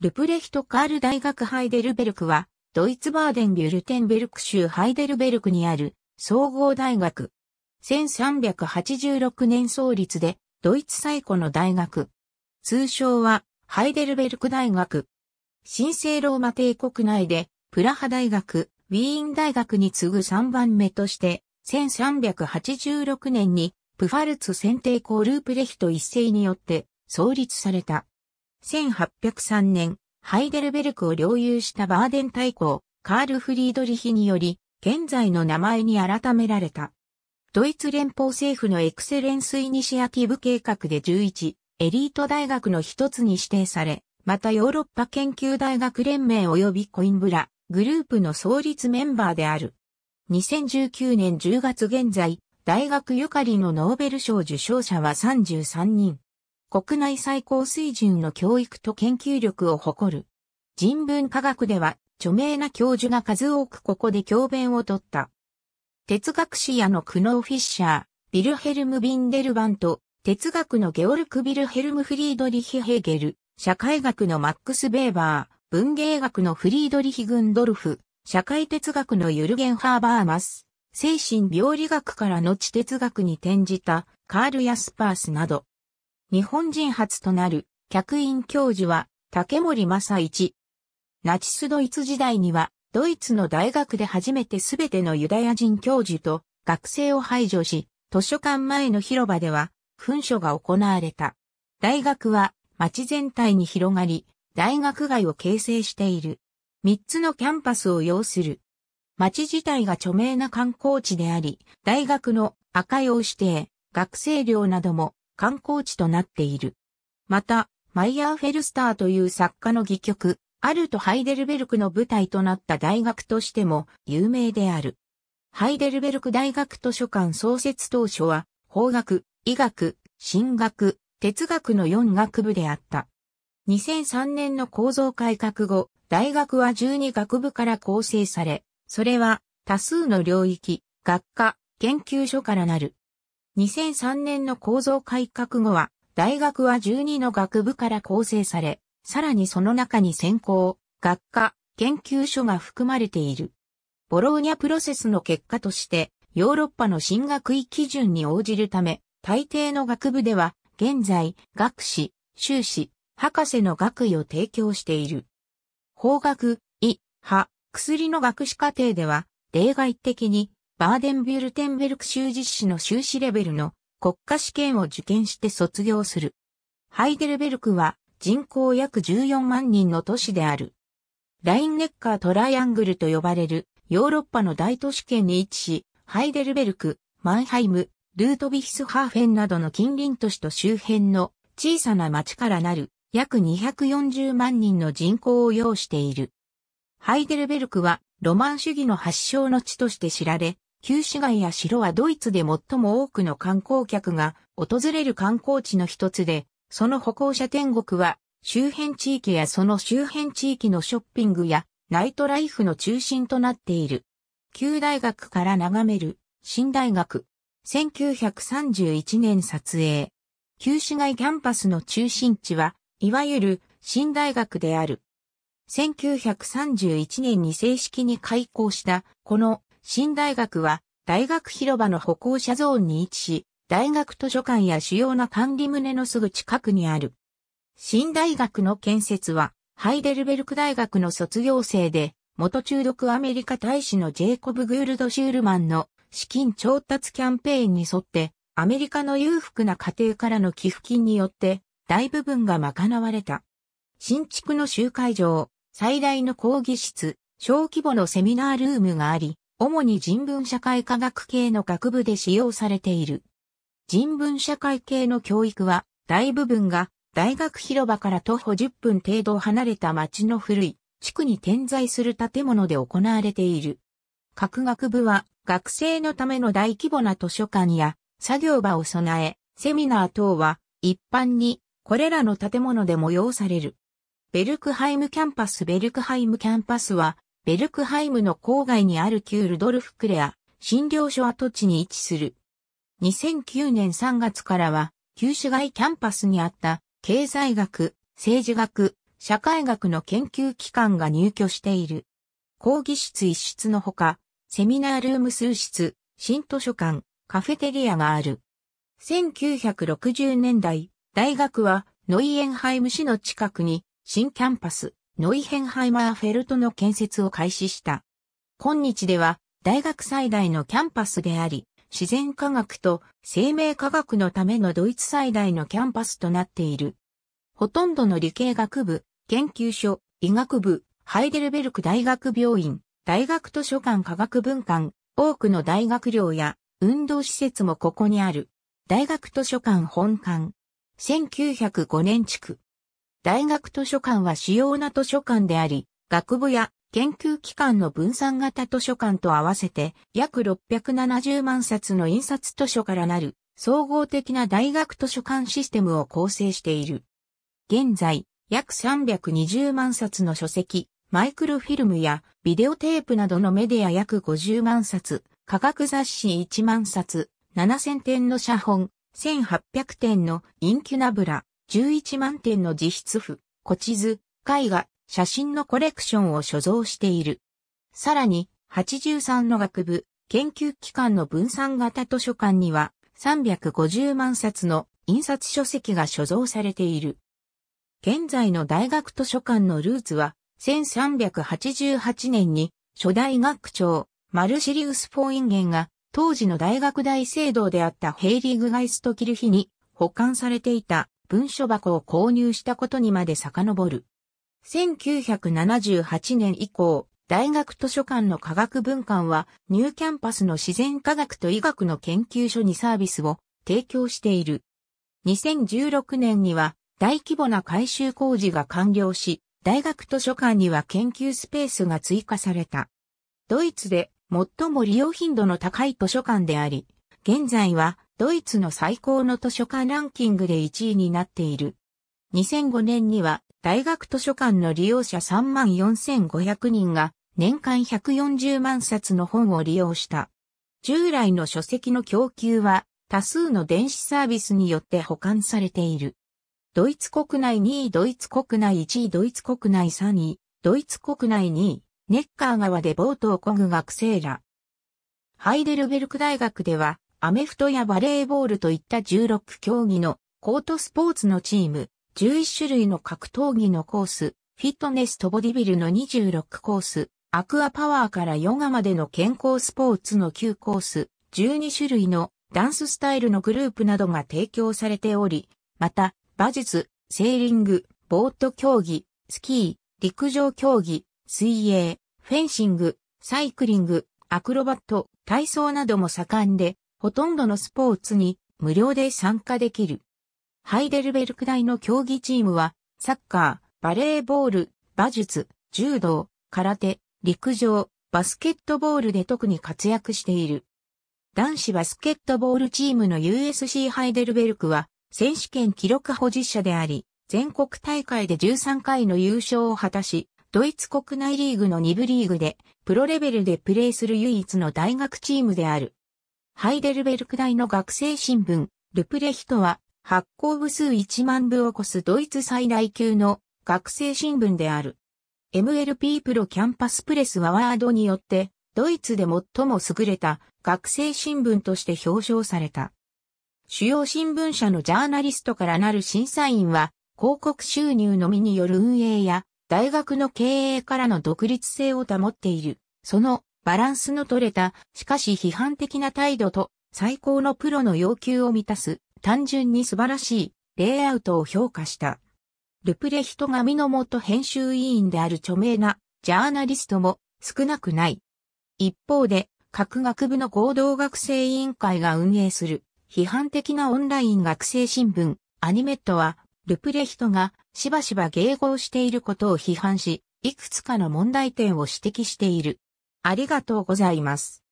ルプレヒト・カール大学ハイデルベルクは、ドイツバーデン・ビュルテンベルク州ハイデルベルクにある総合大学。1386年創立で、ドイツ最古の大学。通称は、ハイデルベルク大学。神聖ローマ帝国内で、プラハ大学、ウィーン大学に次ぐ3番目として、1386年に、プファルツ選定校ループレヒト一世によって創立された。1803年、ハイデルベルクを領有したバーデン大公、カール・フリードリヒにより、現在の名前に改められた。ドイツ連邦政府のエクセレンスイニシアティブ計画で11、エリート大学の一つに指定され、またヨーロッパ研究大学連盟及びコインブラ、グループの創立メンバーである。2019年10月現在、大学ゆかりのノーベル賞受賞者は33人。国内最高水準の教育と研究力を誇る。人文科学では著名な教授が数多くここで教鞭を取った。哲学史やのクノーフィッシャー、ビルヘルム・ビンデルバンと、哲学のゲオルク・ビルヘルム・フリードリヒ・ヘーゲル、社会学のマックス・ベーバー、文芸学のフリードリヒ・グンドルフ、社会哲学のユルゲン・ハーバーマス、精神病理学から後哲学に転じたカール・ヤスパースなど、日本人初となる客員教授は竹森正一。ナチスドイツ時代にはドイツの大学で初めてすべてのユダヤ人教授と学生を排除し、図書館前の広場では噴書が行われた。大学は町全体に広がり、大学街を形成している。三つのキャンパスを要する。町自体が著名な観光地であり、大学の赤用指定、学生寮なども観光地となっている。また、マイヤーフェルスターという作家の戯曲、アルト・ハイデルベルクの舞台となった大学としても有名である。ハイデルベルク大学図書館創設当初は、法学、医学、神学、哲学の4学部であった。2003年の構造改革後、大学は12学部から構成され、それは多数の領域、学科、研究所からなる。2003年の構造改革後は、大学は12の学部から構成され、さらにその中に専攻、学科、研究所が含まれている。ボローニャプロセスの結果として、ヨーロッパの進学位基準に応じるため、大抵の学部では、現在、学士、修士、博士の学位を提供している。法学、医、派、薬の学士課程では、例外的に、バーデンビュルテンベルク州実施の修士レベルの国家試験を受験して卒業する。ハイデルベルクは人口約14万人の都市である。ラインネッカートライアングルと呼ばれるヨーロッパの大都市圏に位置し、ハイデルベルク、マンハイム、ルートビヒスハーフェンなどの近隣都市と周辺の小さな町からなる約240万人の人口を要している。ハイデルベルクはロマン主義の発祥の地として知られ、旧市街や城はドイツで最も多くの観光客が訪れる観光地の一つで、その歩行者天国は周辺地域やその周辺地域のショッピングやナイトライフの中心となっている。旧大学から眺める新大学。1931年撮影。旧市街キャンパスの中心地は、いわゆる新大学である。1931年に正式に開校した、この新大学は大学広場の歩行者ゾーンに位置し、大学図書館や主要な管理棟のすぐ近くにある。新大学の建設は、ハイデルベルク大学の卒業生で、元中毒アメリカ大使のジェイコブ・グールド・シュールマンの資金調達キャンペーンに沿って、アメリカの裕福な家庭からの寄付金によって、大部分が賄われた。新築の集会場、最大の講義室、小規模のセミナールームがあり、主に人文社会科学系の学部で使用されている。人文社会系の教育は、大部分が大学広場から徒歩10分程度離れた町の古い地区に点在する建物で行われている。各学部は学生のための大規模な図書館や作業場を備え、セミナー等は一般にこれらの建物で催される。ベルクハイムキャンパスベルクハイムキャンパスはベルクハイムの郊外にあるキュールドルフ・クレア、診療所跡地に位置する。2009年3月からは、旧市街キャンパスにあった、経済学、政治学、社会学の研究機関が入居している。講義室一室のほか、セミナールーム数室、新図書館、カフェテリアがある。1960年代、大学はノイエンハイム市の近くに新キャンパス、ノイヘンハイマーフェルトの建設を開始した。今日では大学最大のキャンパスであり、自然科学と生命科学のためのドイツ最大のキャンパスとなっている。ほとんどの理系学部、研究所、医学部、ハイデルベルク大学病院、大学図書館科学文館、多くの大学寮や運動施設もここにある。大学図書館本館。1905年地区。大学図書館は主要な図書館であり、学部や研究機関の分散型図書館と合わせて約670万冊の印刷図書からなる総合的な大学図書館システムを構成している。現在、約320万冊の書籍、マイクロフィルムやビデオテープなどのメディア約50万冊、科学雑誌1万冊、7000点の写本、1800点のインキュナブラ、11万点の自筆譜、古地図、絵画、写真のコレクションを所蔵している。さらに、83の学部、研究機関の分散型図書館には、350万冊の印刷書籍が所蔵されている。現在の大学図書館のルーツは、1388年に初代学長、マルシリウス・フォーインゲンが、当時の大学大聖堂であったヘイリーグガイストキルヒに保管されていた文書箱を購入したことにまで遡る。1978年以降、大学図書館の科学文館はニューキャンパスの自然科学と医学の研究所にサービスを提供している。2016年には大規模な改修工事が完了し、大学図書館には研究スペースが追加された。ドイツで最も利用頻度の高い図書館であり、現在はドイツの最高の図書館ランキングで1位になっている。2005年には大学図書館の利用者3万4500人が年間140万冊の本を利用した。従来の書籍の供給は多数の電子サービスによって保管されている。ドイツ国内2位、ドイツ国内1位、ドイツ国内3位、ドイツ国内2位、ネッカー川でボートを漕ぐ学生ら。ハイデルベルク大学ではアメフトやバレーボールといった16競技のコートスポーツのチーム、11種類の格闘技のコース、フィットネスとボディビルの26コース、アクアパワーからヨガまでの健康スポーツの9コース、12種類のダンススタイルのグループなどが提供されており、また、馬術、セーリング、ボート競技、スキー、陸上競技、水泳、フェンシング、サイクリング、アクロバット、体操なども盛んで、ほとんどのスポーツに無料で参加できる。ハイデルベルク大の競技チームは、サッカー、バレーボール、馬術、柔道、空手、陸上、バスケットボールで特に活躍している。男子バスケットボールチームの USC ハイデルベルクは、選手権記録保持者であり、全国大会で13回の優勝を果たし、ドイツ国内リーグの2部リーグで、プロレベルでプレーする唯一の大学チームである。ハイデルベルク大の学生新聞、ルプレヒトは、発行部数1万部を超すドイツ最大級の学生新聞である。MLP プロキャンパスプレスはワードによって、ドイツで最も優れた学生新聞として表彰された。主要新聞社のジャーナリストからなる審査員は、広告収入のみによる運営や、大学の経営からの独立性を保っている。そのバランスの取れた、しかし批判的な態度と、最高のプロの要求を満たす、単純に素晴らしい、レイアウトを評価した。ルプレヒトが身の元編集委員である著名な、ジャーナリストも、少なくない。一方で、各学部の合同学生委員会が運営する、批判的なオンライン学生新聞、アニメットは、ルプレヒトがしばしば迎合していることを批判し、いくつかの問題点を指摘している。ありがとうございます。